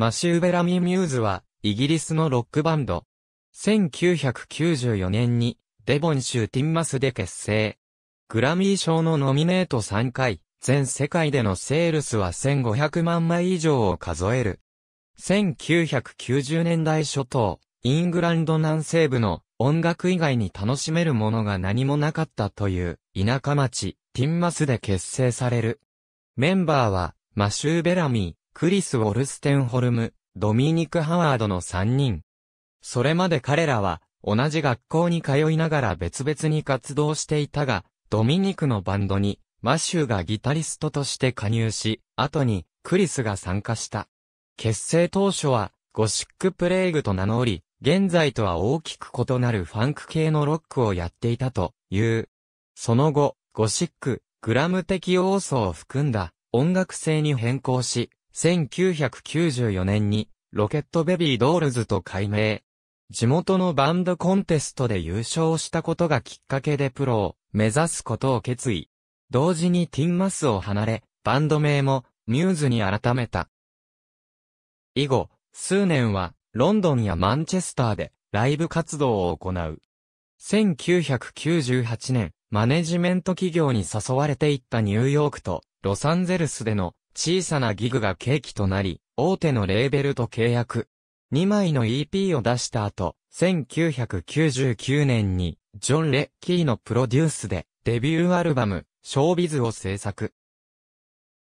マシュー・ベラミ・ミューズは、イギリスのロックバンド。1994年に、デボン州ティンマスで結成。グラミー賞のノミネート3回、全世界でのセールスは1500万枚以上を数える。1990年代初頭、イングランド南西部の音楽以外に楽しめるものが何もなかったという田舎町、ティンマスで結成される。メンバーは、マシュー・ベラミー、クリス・ウォルステンホルム、ドミニク・ハワードの3人。それまで彼らは、同じ学校に通いながら別々に活動していたが、ドミニクのバンドに、マシューがギタリストとして加入し、後に、クリスが参加した。結成当初は、ゴシックプレイグと名乗り、現在とは大きく異なるファンク系のロックをやっていたという。その後、ゴシック、グラム的要素を含んだ音楽性に変更し、1994年にロケットベビードールズと改名。地元のバンドコンテストで優勝したことがきっかけでプロを目指すことを決意。同時にティンマスを離れ、バンド名もミューズに改めた。以後、数年はロンドンやマンチェスターでライブ活動を行う。1998年、マネジメント企業に誘われていったニューヨークとロサンゼルスでの小さなギグが契機となり、大手のレーベルと契約。2枚の EP を出した後、1999年に、ジョン・レッキーのプロデュースで、デビューアルバム、ショービズを制作。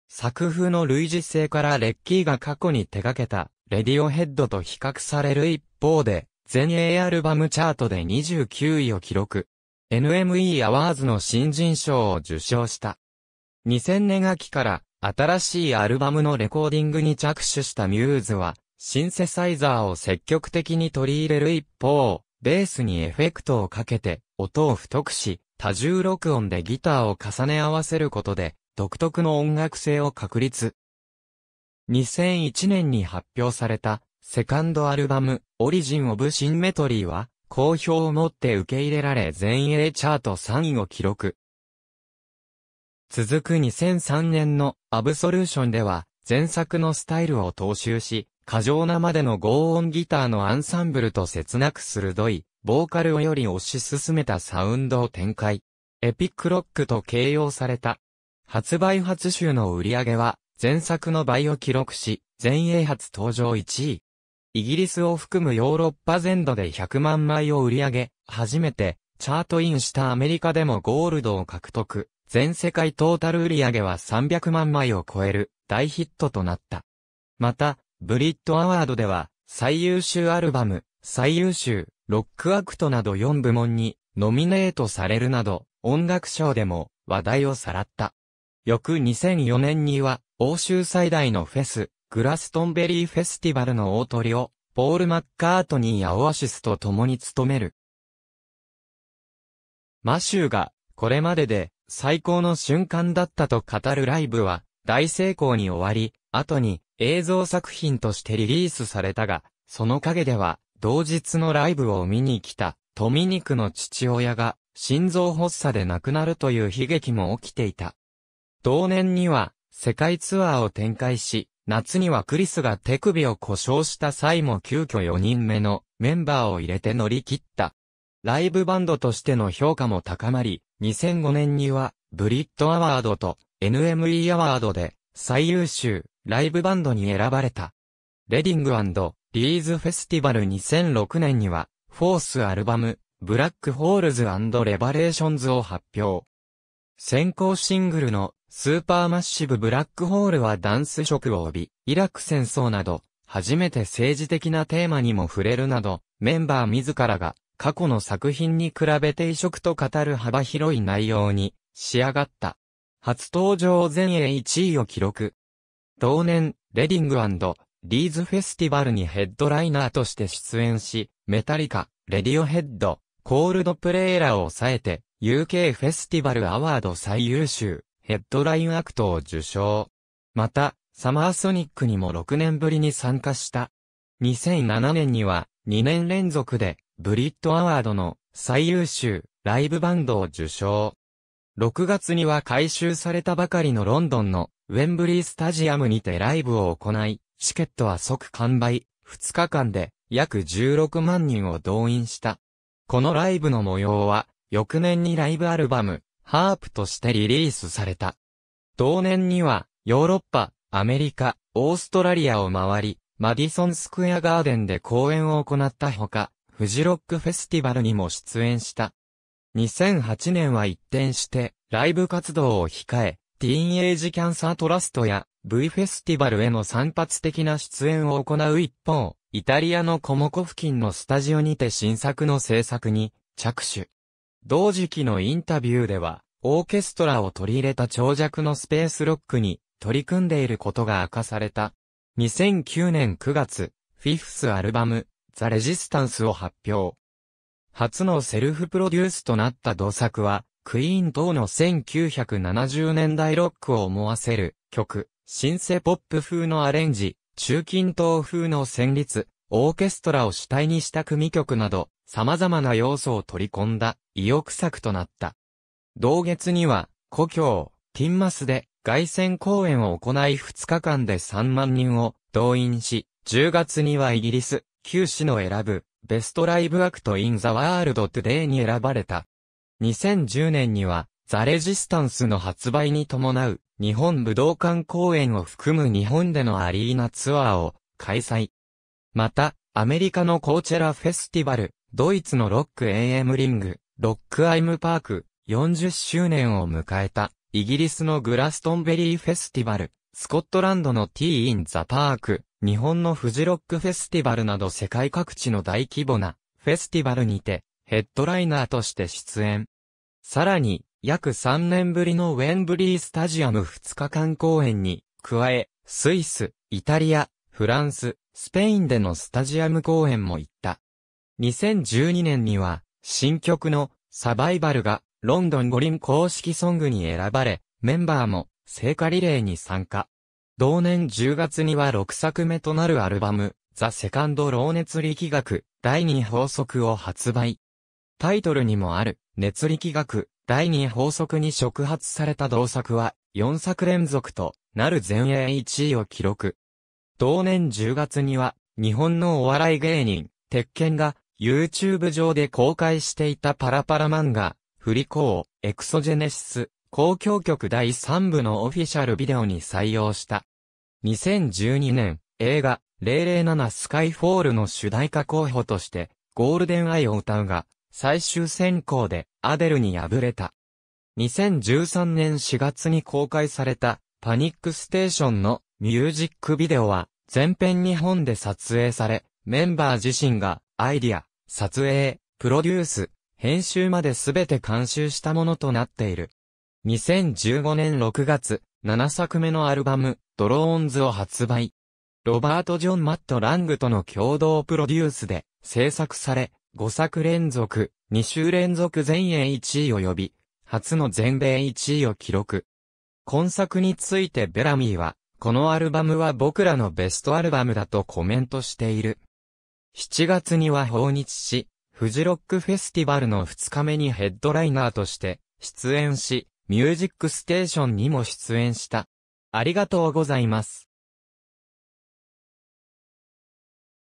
作風の類似性からレッキーが過去に手掛けた、レディオヘッドと比較される一方で、全英アルバムチャートで29位を記録。NME アワーズの新人賞を受賞した。2000年秋から新しいアルバムのレコーディングに着手したミューズは、シンセサイザーを積極的に取り入れる一方、ベースにエフェクトをかけて、音を太くし、多重録音でギターを重ね合わせることで、独特の音楽性を確立。2001年に発表された、セカンドアルバム、オリジン・オブ・シンメトリーは、好評をもって受け入れられ全英チャート3位を記録。続く2003年のアブソルーションでは、前作のスタイルを踏襲し、過剰なまでの合音ギターのアンサンブルと切なく鋭い、ボーカルをより推し進めたサウンドを展開。エピックロックと形容された。発売初週の売り上げは、前作の倍を記録し、全英初登場1位。イギリスを含むヨーロッパ全土で100万枚を売り上げ、初めて、チャートインしたアメリカでもゴールドを獲得。全世界トータル売上は300万枚を超える大ヒットとなった。また、ブリットアワードでは、最優秀アルバム、最優秀、ロックアクトなど4部門にノミネートされるなど、音楽賞でも話題をさらった。翌2004年には、欧州最大のフェス、グラストンベリーフェスティバルの大鳥を、ポール・マッカートニーやオアシスと共に務める。マシューが、これまでで最高の瞬間だったと語るライブは、大成功に終わり、後に映像作品としてリリースされたが、その陰では、同日のライブを見に来た、トミニクの父親が、心臓発作で亡くなるという悲劇も起きていた。同年には、世界ツアーを展開し、夏にはクリスが手首を故障した際も急遽4人目のメンバーを入れて乗り切った。ライブバンドとしての評価も高まり、2005年には、ブリッドアワードと NME アワードで、最優秀、ライブバンドに選ばれた。レディングリーズフェスティバル2006年には、フォースアルバム、ブラックホールズレバレーションズを発表。先行シングルの、スーパーマッシブブラックホールはダンス色を帯び、イラク戦争など、初めて政治的なテーマにも触れるなど、メンバー自らが過去の作品に比べて異色と語る幅広い内容に仕上がった。初登場全英1位を記録。同年、レディングリーズフェスティバルにヘッドライナーとして出演し、メタリカ、レディオヘッド、コールドプレイラーを抑えて、UK フェスティバルアワード最優秀、ヘッドラインアクトを受賞。また、サマーソニックにも6年ぶりに参加した。2007年には、2年連続でブリットアワードの最優秀ライブバンドを受賞。6月には改修されたばかりのロンドンのウェンブリースタジアムにてライブを行い、チケットは即完売、2日間で約16万人を動員した。このライブの模様は、翌年にライブアルバム、ハープとしてリリースされた。同年には、ヨーロッパ、アメリカ、オーストラリアを回り、マディソンスクエアガーデンで公演を行ったほか、フジロックフェスティバルにも出演した。2008年は一転して、ライブ活動を控え、ティーンエイジキャンサートラストや V フェスティバルへの散発的な出演を行う一方、イタリアのコモコ付近のスタジオにて新作の制作に着手。同時期のインタビューでは、オーケストラを取り入れた長尺のスペースロックに取り組んでいることが明かされた。2009年9月、フィフスアルバム、ザ・レジスタンスを発表。初のセルフプロデュースとなった同作は、クイーン等の1970年代ロックを思わせる曲、シンセポップ風のアレンジ、中近東風の旋律、オーケストラを主体にした組曲など、様々な要素を取り込んだ意欲作となった。同月には、故郷、ティンマスで、外戦公演を行い2日間で3万人を動員し、10月にはイギリス、旧市の選ぶ、ベストライブアクトインザワールドトゥデイに選ばれた。2010年には、ザレジスタンスの発売に伴う、日本武道館公演を含む日本でのアリーナツアーを開催。また、アメリカのコーチェラフェスティバル、ドイツのロック AM リング、ロックアイムパーク、40周年を迎えた。イギリスのグラストンベリーフェスティバル、スコットランドのティーインザパーク、日本のフジロックフェスティバルなど世界各地の大規模なフェスティバルにてヘッドライナーとして出演。さらに、約3年ぶりのウェンブリースタジアム2日間公演に、加え、スイス、イタリア、フランス、スペインでのスタジアム公演も行った。2012年には、新曲のサバイバルがロンドン五輪公式ソングに選ばれ、メンバーも聖火リレーに参加。同年10月には6作目となるアルバム、ザ・セカンド・老熱力学、第2法則を発売。タイトルにもある、熱力学、第2法則に触発された同作は、4作連続となる全英1位を記録。同年10月には、日本のお笑い芸人、鉄拳が、YouTube 上で公開していたパラパラ漫画、フリコー、エクソジェネシス、交響曲第3部のオフィシャルビデオに採用した。2012年、映画、007スカイフォールの主題歌候補として、ゴールデンアイを歌うが、最終選考でアデルに敗れた。2013年4月に公開された、パニックステーションのミュージックビデオは、全編日本で撮影され、メンバー自身が、アイディア、撮影、プロデュース、編集まで全て監修したものとなっている。2015年6月、7作目のアルバム、ドローンズを発売。ロバート・ジョン・マット・ラングとの共同プロデュースで制作され、5作連続、2週連続全英1位を呼び、初の全米1位を記録。今作についてベラミーは、このアルバムは僕らのベストアルバムだとコメントしている。7月には訪日し、フジロックフェスティバルの2日目にヘッドライナーとして出演し、ミュージックステーションにも出演した。ありがとうございます。